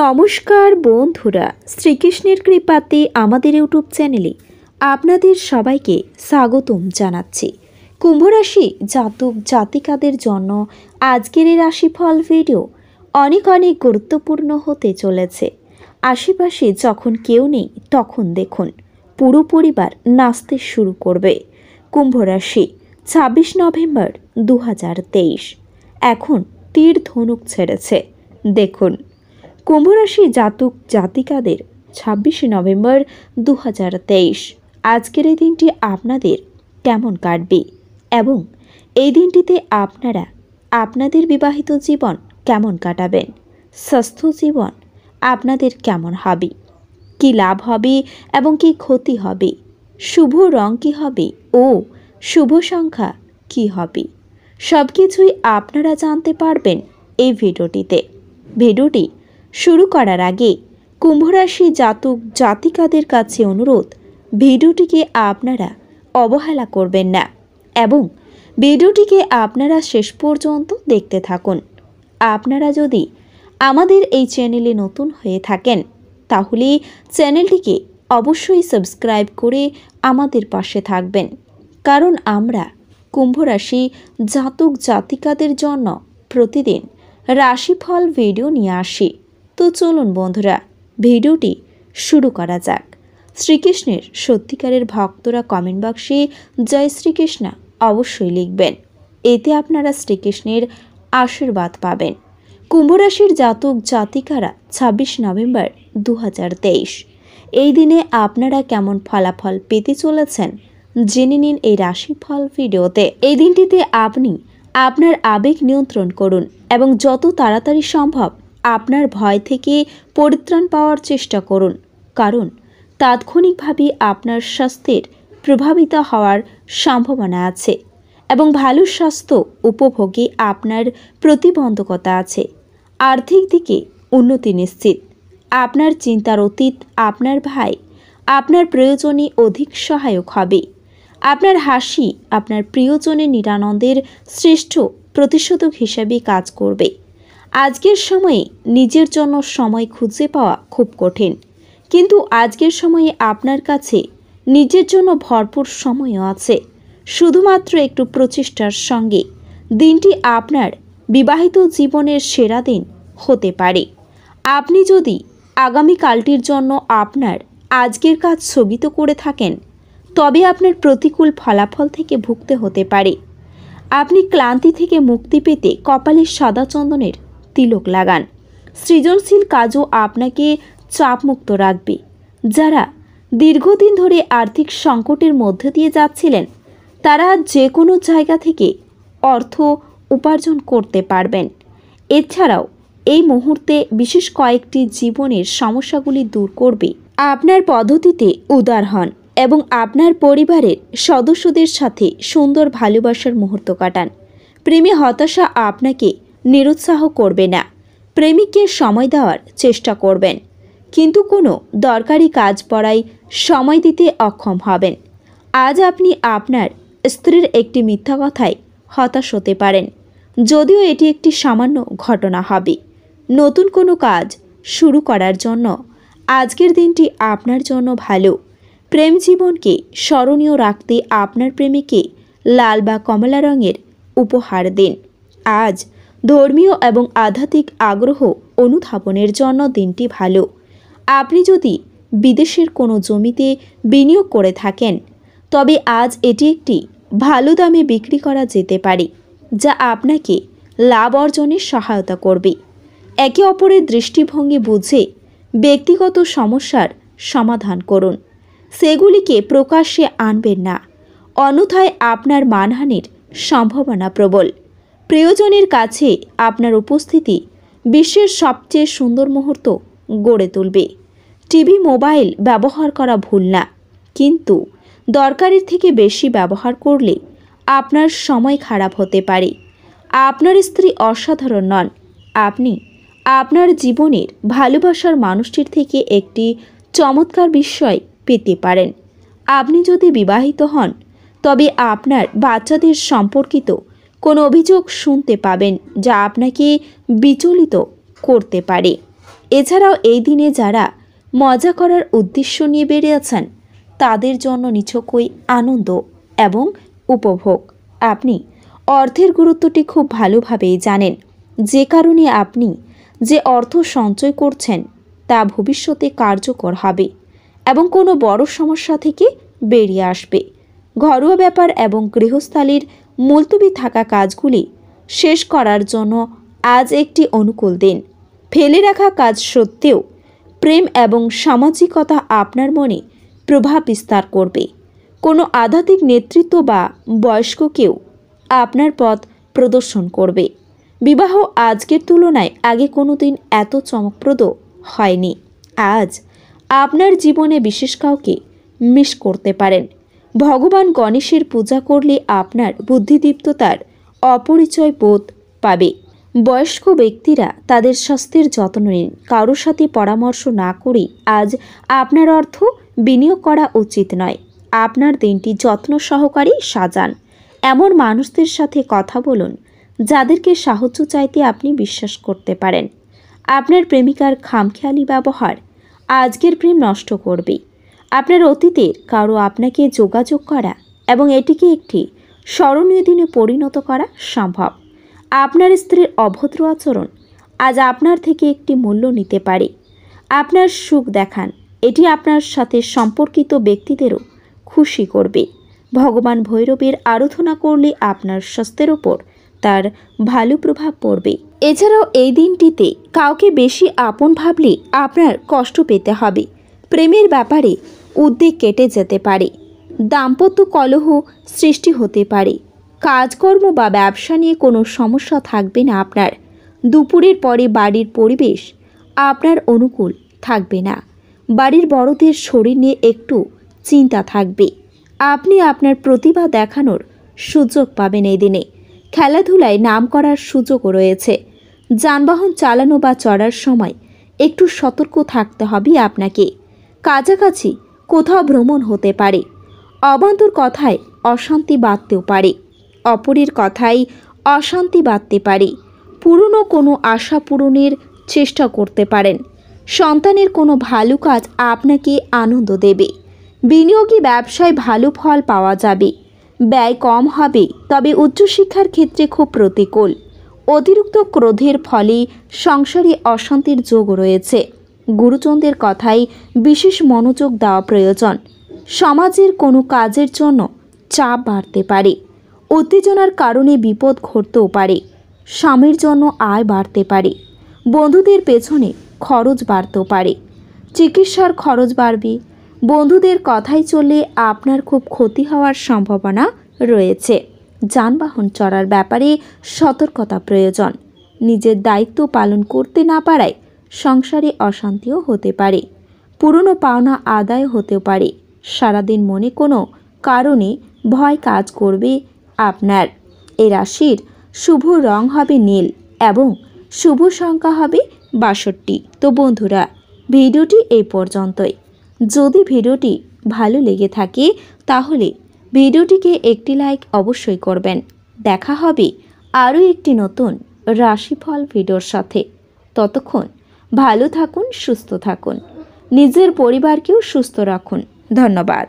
নমস্কার বন্ধুরা শ্রীকৃষ্ণের কৃপাতে আমাদের ইউটিউব চ্যানেলে আপনাদের সবাইকে স্বাগতম জানাচ্ছি কুম্ভরাশি জাতক জাতিকাদের জন্য আজকের এই রাশিফল ভিডিও অনেক অনেক গুরুত্বপূর্ণ হতে চলেছে আশেপাশে যখন কেউ নেই তখন দেখুন পুরো পরিবার নাচতে শুরু করবে কুম্ভরাশি ছাব্বিশ নভেম্বর দু এখন তীর ধনুক ছেড়েছে দেখুন কুম্ভরাশি জাতক জাতিকাদের ছাব্বিশে নভেম্বর দু আজকের এই দিনটি আপনাদের কেমন কাটবে এবং এই দিনটিতে আপনারা আপনাদের বিবাহিত জীবন কেমন কাটাবেন স্বাস্থ্য জীবন আপনাদের কেমন হবে কি লাভ হবে এবং কি ক্ষতি হবে শুভ রং কী হবে ও শুভ সংখ্যা কি হবে সব কিছুই আপনারা জানতে পারবেন এই ভিডিওটিতে ভিডিওটি শুরু করার আগে কুম্ভরাশি জাতক জাতিকাদের কাছে অনুরোধ ভিডিওটিকে আপনারা অবহেলা করবেন না এবং ভিডিওটিকে আপনারা শেষ পর্যন্ত দেখতে থাকুন আপনারা যদি আমাদের এই চ্যানেলে নতুন হয়ে থাকেন তাহলে চ্যানেলটিকে অবশ্যই সাবস্ক্রাইব করে আমাদের পাশে থাকবেন কারণ আমরা কুম্ভরাশি জাতক জাতিকাদের জন্য প্রতিদিন রাশিফল ভিডিও নিয়ে আসি তো চলুন বন্ধুরা ভিডিওটি শুরু করা যাক শ্রীকৃষ্ণের সত্যিকারের ভক্তরা কমেন্ট বক্সে জয় শ্রীকৃষ্ণ অবশ্যই লিখবেন এতে আপনারা শ্রীকৃষ্ণের আশীর্বাদ পাবেন কুম্ভরাশির জাতক জাতিকারা ২৬ নভেম্বর দু এই দিনে আপনারা কেমন ফলাফল পেতে চলেছেন জেনে নিন এই রাশিফল ভিডিওতে এই দিনটিতে আপনি আপনার আবেগ নিয়ন্ত্রণ করুন এবং যত তাড়াতাড়ি সম্ভব আপনার ভয় থেকে পরিত্রাণ পাওয়ার চেষ্টা করুন কারণ তাৎক্ষণিকভাবে আপনার স্বাস্থ্যের প্রভাবিত হওয়ার সম্ভাবনা আছে এবং ভালো স্বাস্থ্য উপভোগে আপনার প্রতিবন্ধকতা আছে আর্থিক দিকে উন্নতি নিশ্চিত আপনার চিন্তার অতীত আপনার ভাই আপনার প্রয়োজনে অধিক সহায়ক হবে আপনার হাসি আপনার প্রিয়জনের নিরানন্দের শ্রেষ্ঠ প্রতিষেধক হিসাবে কাজ করবে আজকের সময়ে নিজের জন্য সময় খুঁজে পাওয়া খুব কঠিন কিন্তু আজকের সময়ে আপনার কাছে নিজের জন্য ভরপুর সময়ও আছে শুধুমাত্র একটু প্রচেষ্টার সঙ্গে দিনটি আপনার বিবাহিত জীবনের সেরা দিন হতে পারে আপনি যদি আগামীকালটির জন্য আপনার আজকের কাজ স্থগিত করে থাকেন তবে আপনার প্রতিকূল ফলাফল থেকে ভুগতে হতে পারে আপনি ক্লান্তি থেকে মুক্তি পেতে কপালের সাদা চন্দনের তিলক লাগান সৃজনশীল কাজও আপনাকে চাপমুক্ত রাখবে যারা দীর্ঘদিন ধরে আর্থিক সংকটের মধ্যে দিয়ে যাচ্ছিলেন তারা যে কোনো জায়গা থেকে অর্থ উপার্জন করতে পারবেন এছাড়াও এই মুহূর্তে বিশেষ কয়েকটি জীবনের সমস্যাগুলি দূর করবে আপনার পদ্ধতিতে উদার হন এবং আপনার পরিবারের সদস্যদের সাথে সুন্দর ভালোবাসার মুহূর্ত কাটান প্রেমে হতাশা আপনাকে নিরুৎসাহ করবে না প্রেমিককে সময় দেওয়ার চেষ্টা করবেন কিন্তু কোনো দরকারি কাজ পড়ায় সময় দিতে অক্ষম হবেন আজ আপনি আপনার স্ত্রীর একটি মিথ্যা কথায় হতাশ হতে পারেন যদিও এটি একটি সামান্য ঘটনা হবে নতুন কোনো কাজ শুরু করার জন্য আজকের দিনটি আপনার জন্য ভালো প্রেম জীবনকে স্মরণীয় রাখতে আপনার প্রেমিকে লাল বা কমলা রঙের উপহার দিন আজ ধর্মীয় এবং আধ্যাত্মিক আগ্রহ অনুধাবনের জন্য দিনটি ভালো আপনি যদি বিদেশের কোনো জমিতে বিনিয়োগ করে থাকেন তবে আজ এটি একটি ভালো দামে বিক্রি করা যেতে পারে যা আপনাকে লাভ অর্জনে সহায়তা করবে একে অপরের দৃষ্টিভঙ্গি বুঝে ব্যক্তিগত সমস্যার সমাধান করুন সেগুলিকে প্রকাশ্যে আনবেন না অন্যথায় আপনার মানহানির সম্ভাবনা প্রবল প্রিয়জনের কাছে আপনার উপস্থিতি বিশ্বের সবচেয়ে সুন্দর মুহূর্ত গড়ে তুলবে টিভি মোবাইল ব্যবহার করা ভুল না কিন্তু দরকারের থেকে বেশি ব্যবহার করলে আপনার সময় খারাপ হতে পারে আপনার স্ত্রী অসাধারণ নন আপনি আপনার জীবনের ভালোবাসার মানুষটির থেকে একটি চমৎকার বিষয় পেতে পারেন আপনি যদি বিবাহিত হন তবে আপনার বাচ্চাদের সম্পর্কিত কোনো অভিযোগ শুনতে পাবেন যা আপনাকে বিচলিত করতে পারে এছাড়াও এই দিনে যারা মজা করার উদ্দেশ্য নিয়ে বেরিয়েছেন তাদের জন্য নিছকই আনন্দ এবং উপভোগ আপনি অর্থের গুরুত্বটি খুব ভালোভাবেই জানেন যে কারণে আপনি যে অর্থ সঞ্চয় করছেন তা ভবিষ্যতে কার্যকর হবে এবং কোনো বড় সমস্যা থেকে বেরিয়ে আসবে ঘরোয়া ব্যাপার এবং গৃহস্থালির মুলতবি থাকা কাজগুলি শেষ করার জন্য আজ একটি অনুকূল দিন ফেলে রাখা কাজ সত্ত্বেও প্রেম এবং সামাজিকতা আপনার মনে প্রভাব বিস্তার করবে কোনো আধ্যাত্মিক নেতৃত্ব বা বয়স্ক কেউ আপনার পথ প্রদর্শন করবে বিবাহ আজকের তুলনায় আগে কোনো দিন এত চমকপ্রদ হয়নি আজ আপনার জীবনে বিশেষ কাউকে মিস করতে পারেন ভগবান গণেশের পূজা করলে আপনার বুদ্ধিদীপ্ততার অপরিচয় বোধ পাবে বয়স্ক ব্যক্তিরা তাদের স্বাস্থ্যের যত্ন নিন কারোর সাথে পরামর্শ না করে আজ আপনার অর্থ বিনিয়োগ করা উচিত নয় আপনার দিনটি যত্ন সহকারে সাজান এমন মানুষদের সাথে কথা বলুন যাদেরকে সাহায্য চাইতে আপনি বিশ্বাস করতে পারেন আপনার প্রেমিকার খামখেয়ালি ব্যবহার আজকের প্রেম নষ্ট করবে আপনার অতীতের কারো আপনাকে যোগাযোগ করা এবং এটিকে একটি স্মরণীয় দিনে পরিণত করা সম্ভব আপনার স্ত্রীর অভদ্র আচরণ আজ আপনার থেকে একটি মূল্য নিতে পারে আপনার সুখ দেখান এটি আপনার সাথে সম্পর্কিত ব্যক্তিদেরও খুশি করবে ভগবান ভৈরবের আরাধনা করলে আপনার স্বাস্থ্যের ওপর তার ভালো প্রভাব পড়বে এছাড়াও এই দিনটিতে কাউকে বেশি আপন ভাবলে আপনার কষ্ট পেতে হবে প্রেমের ব্যাপারে উদ্বেগ কেটে যেতে পারে দাম্পত্য কলহ সৃষ্টি হতে পারে কাজকর্ম বা ব্যবসা নিয়ে কোনো সমস্যা থাকবে না আপনার দুপুরের পরে বাড়ির পরিবেশ আপনার অনুকূল থাকবে না বাড়ির বড়দের শরীর নিয়ে একটু চিন্তা থাকবে আপনি আপনার প্রতিভা দেখানোর সুযোগ পাবেন এই দিনে খেলাধুলায় নাম করার সুযোগও রয়েছে যানবাহন চালানো বা চড়ার সময় একটু সতর্ক থাকতে হবে আপনাকে কাছাকাছি কোথাও ভ্রমণ হতে পারে অবান্তর কথায় অশান্তি বাঁধতেও পারে অপরের কথায় অশান্তি বাঁধতে পারে পুরনো কোনো আশা পূরণের চেষ্টা করতে পারেন সন্তানের কোনো ভালো কাজ আপনাকে আনন্দ দেবে বিনিয়োগী ব্যবসায় ভালো ফল পাওয়া যাবে ব্যয় কম হবে তবে উচ্চশিক্ষার ক্ষেত্রে খুব প্রতিকূল অতিরিক্ত ক্রোধের ফলে সংসারে অশান্তির যোগ রয়েছে গুরুজনদের কথাই বিশেষ মনোযোগ দেওয়া প্রয়োজন সমাজের কোনো কাজের জন্য চাপ বাড়তে পারে উত্তেজনার কারণে বিপদ ঘটতেও পারে স্বামীর জন্য আয় বাড়তে পারে বন্ধুদের পেছনে খরচ বাড়তেও পারে চিকিৎসার খরচ বাড়বে বন্ধুদের কথাই চলে আপনার খুব ক্ষতি হওয়ার সম্ভাবনা রয়েছে যানবাহন চড়ার ব্যাপারে সতর্কতা প্রয়োজন নিজের দায়িত্ব পালন করতে না পারায় সংসারে অশান্তিও হতে পারে পুরনো পাওনা আদায় হতে পারে সারাদিন মনে কোনো কারণে ভয় কাজ করবে আপনার এ রাশির শুভ রং হবে নীল এবং শুভ সংখ্যা হবে বাষট্টি তো বন্ধুরা ভিডিওটি এই পর্যন্তই যদি ভিডিওটি ভালো লেগে থাকে তাহলে ভিডিওটিকে একটি লাইক অবশ্যই করবেন দেখা হবে আরও একটি নতুন রাশিফল ভিডিওর সাথে ততক্ষণ ভালো থাকুন সুস্থ থাকুন নিজের পরিবারকেও সুস্থ রাখুন ধন্যবাদ